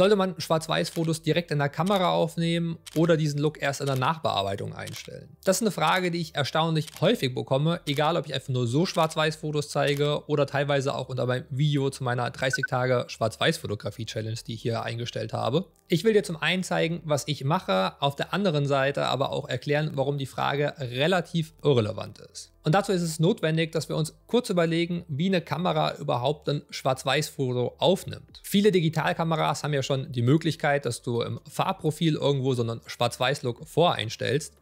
Sollte man Schwarz-Weiß-Fotos direkt in der Kamera aufnehmen oder diesen Look erst in der Nachbearbeitung einstellen? Das ist eine Frage, die ich erstaunlich häufig bekomme, egal ob ich einfach nur so Schwarz-Weiß-Fotos zeige oder teilweise auch unter meinem Video zu meiner 30 Tage Schwarz-Weiß-Fotografie-Challenge, die ich hier eingestellt habe. Ich will dir zum einen zeigen, was ich mache, auf der anderen Seite aber auch erklären, warum die Frage relativ irrelevant ist. Und dazu ist es notwendig, dass wir uns kurz überlegen, wie eine Kamera überhaupt ein Schwarz-Weiß-Foto aufnimmt. Viele Digitalkameras haben ja schon schon die Möglichkeit, dass du im Farbprofil irgendwo so einen Schwarz-Weiß-Look voreinstellst.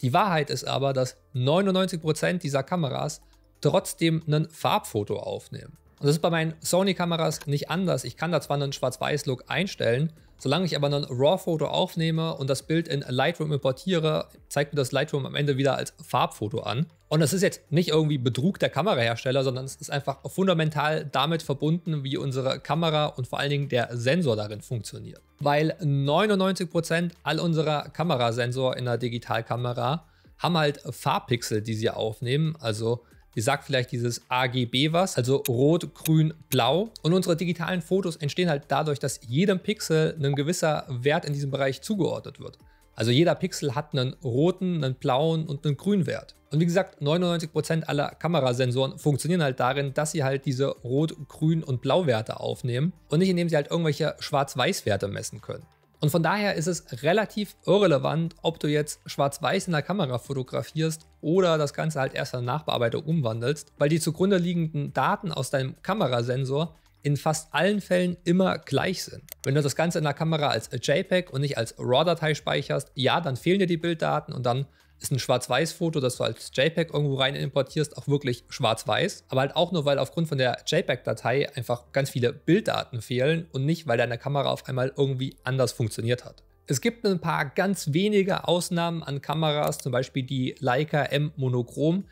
Die Wahrheit ist aber, dass 99% dieser Kameras trotzdem ein Farbfoto aufnehmen. Und das ist bei meinen Sony-Kameras nicht anders. Ich kann da zwar einen Schwarz-Weiß-Look einstellen, solange ich aber ein RAW-Foto aufnehme und das Bild in Lightroom importiere, zeigt mir das Lightroom am Ende wieder als Farbfoto an. Und das ist jetzt nicht irgendwie Betrug der Kamerahersteller, sondern es ist einfach fundamental damit verbunden, wie unsere Kamera und vor allen Dingen der Sensor darin funktioniert. Weil 99% all unserer Kamerasensor in der Digitalkamera haben halt Farbpixel, die sie aufnehmen, also Ihr sagt vielleicht dieses AGB was, also rot, grün, blau. Und unsere digitalen Fotos entstehen halt dadurch, dass jedem Pixel ein gewisser Wert in diesem Bereich zugeordnet wird. Also jeder Pixel hat einen roten, einen blauen und einen grünen Wert. Und wie gesagt, 99% aller Kamerasensoren funktionieren halt darin, dass sie halt diese rot, grün und blau Werte aufnehmen und nicht indem sie halt irgendwelche schwarz-weiß Werte messen können. Und von daher ist es relativ irrelevant, ob du jetzt schwarz-weiß in der Kamera fotografierst oder das Ganze halt erst in Nachbearbeitung umwandelst, weil die zugrunde liegenden Daten aus deinem Kamerasensor in fast allen Fällen immer gleich sind. Wenn du das Ganze in der Kamera als JPEG und nicht als RAW-Datei speicherst, ja, dann fehlen dir die Bilddaten und dann ist ein Schwarz-Weiß-Foto, das du als JPEG irgendwo rein importierst, auch wirklich schwarz-weiß. Aber halt auch nur, weil aufgrund von der JPEG-Datei einfach ganz viele Bilddaten fehlen und nicht, weil deine Kamera auf einmal irgendwie anders funktioniert hat. Es gibt ein paar ganz wenige Ausnahmen an Kameras, zum Beispiel die Leica M Monochrom.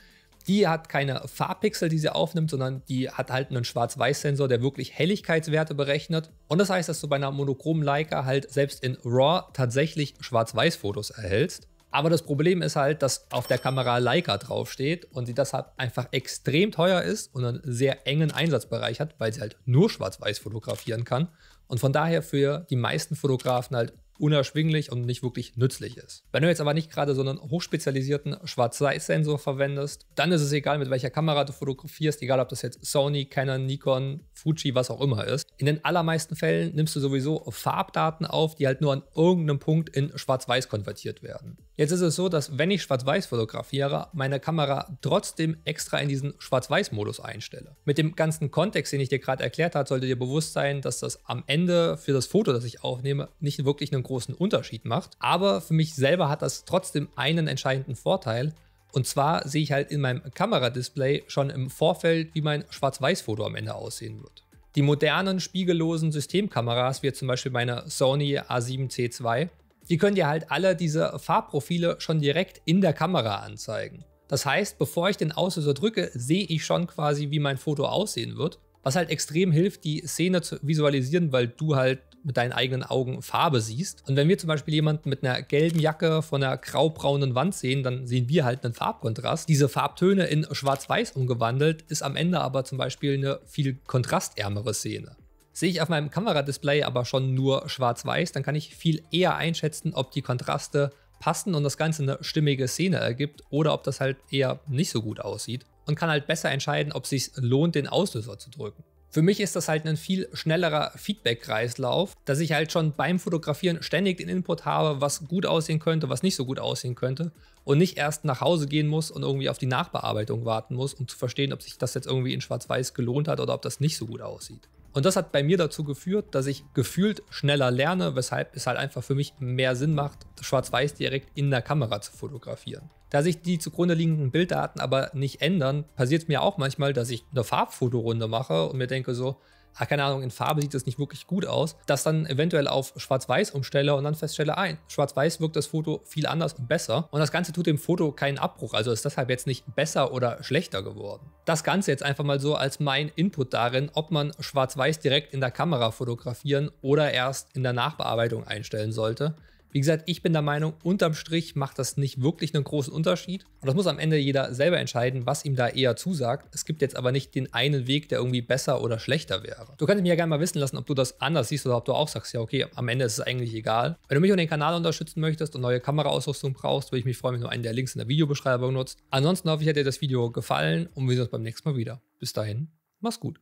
Die hat keine Farbpixel, die sie aufnimmt, sondern die hat halt einen Schwarz-Weiß-Sensor, der wirklich Helligkeitswerte berechnet. Und das heißt, dass du bei einer monochromen Leica halt selbst in RAW tatsächlich Schwarz-Weiß-Fotos erhältst. Aber das Problem ist halt, dass auf der Kamera Leica draufsteht und sie deshalb einfach extrem teuer ist und einen sehr engen Einsatzbereich hat, weil sie halt nur schwarz-weiß fotografieren kann und von daher für die meisten Fotografen halt unerschwinglich und nicht wirklich nützlich ist. Wenn du jetzt aber nicht gerade so einen hochspezialisierten Schwarz-Weiß-Sensor verwendest, dann ist es egal, mit welcher Kamera du fotografierst, egal ob das jetzt Sony, Canon, Nikon, Fuji, was auch immer ist in den allermeisten Fällen nimmst du sowieso Farbdaten auf, die halt nur an irgendeinem Punkt in Schwarz-Weiß konvertiert werden. Jetzt ist es so, dass wenn ich Schwarz-Weiß fotografiere, meine Kamera trotzdem extra in diesen Schwarz-Weiß-Modus einstelle. Mit dem ganzen Kontext, den ich dir gerade erklärt habe, sollte dir bewusst sein, dass das am Ende für das Foto, das ich aufnehme, nicht wirklich einen großen Unterschied macht. Aber für mich selber hat das trotzdem einen entscheidenden Vorteil, und zwar sehe ich halt in meinem Kameradisplay schon im Vorfeld, wie mein Schwarz-Weiß-Foto am Ende aussehen wird. Die modernen spiegellosen Systemkameras, wie zum Beispiel meine Sony A7C2, die können dir halt alle diese Farbprofile schon direkt in der Kamera anzeigen. Das heißt, bevor ich den Auslöser drücke, sehe ich schon quasi, wie mein Foto aussehen wird, was halt extrem hilft, die Szene zu visualisieren, weil du halt mit deinen eigenen Augen Farbe siehst. Und wenn wir zum Beispiel jemanden mit einer gelben Jacke von einer graubraunen Wand sehen, dann sehen wir halt einen Farbkontrast. Diese Farbtöne in schwarz-weiß umgewandelt ist am Ende aber zum Beispiel eine viel kontrastärmere Szene. Sehe ich auf meinem Kameradisplay aber schon nur schwarz-weiß, dann kann ich viel eher einschätzen, ob die Kontraste passen und das Ganze eine stimmige Szene ergibt oder ob das halt eher nicht so gut aussieht und kann halt besser entscheiden, ob es sich lohnt, den Auslöser zu drücken. Für mich ist das halt ein viel schnellerer Feedback-Kreislauf, dass ich halt schon beim Fotografieren ständig den Input habe, was gut aussehen könnte, was nicht so gut aussehen könnte und nicht erst nach Hause gehen muss und irgendwie auf die Nachbearbeitung warten muss, um zu verstehen, ob sich das jetzt irgendwie in Schwarz-Weiß gelohnt hat oder ob das nicht so gut aussieht. Und das hat bei mir dazu geführt, dass ich gefühlt schneller lerne, weshalb es halt einfach für mich mehr Sinn macht, Schwarz-Weiß direkt in der Kamera zu fotografieren. Da sich die zugrunde liegenden Bilddaten aber nicht ändern, passiert es mir auch manchmal, dass ich eine Farbfotorunde mache und mir denke so, ah, keine Ahnung, in Farbe sieht das nicht wirklich gut aus, das dann eventuell auf Schwarz-Weiß umstelle und dann feststelle, ein, ah, Schwarz-Weiß wirkt das Foto viel anders und besser. Und das Ganze tut dem Foto keinen Abbruch, also ist deshalb jetzt nicht besser oder schlechter geworden. Das Ganze jetzt einfach mal so als mein Input darin, ob man Schwarz-Weiß direkt in der Kamera fotografieren oder erst in der Nachbearbeitung einstellen sollte. Wie gesagt, ich bin der Meinung, unterm Strich macht das nicht wirklich einen großen Unterschied. Und das muss am Ende jeder selber entscheiden, was ihm da eher zusagt. Es gibt jetzt aber nicht den einen Weg, der irgendwie besser oder schlechter wäre. Du kannst mir ja gerne mal wissen lassen, ob du das anders siehst oder ob du auch sagst, ja, okay, am Ende ist es eigentlich egal. Wenn du mich und den Kanal unterstützen möchtest und neue Kameraausrüstung brauchst, würde ich mich freuen, wenn du einen der Links in der Videobeschreibung nutzt. Ansonsten hoffe ich, hat dir das Video gefallen und wir sehen uns beim nächsten Mal wieder. Bis dahin, mach's gut.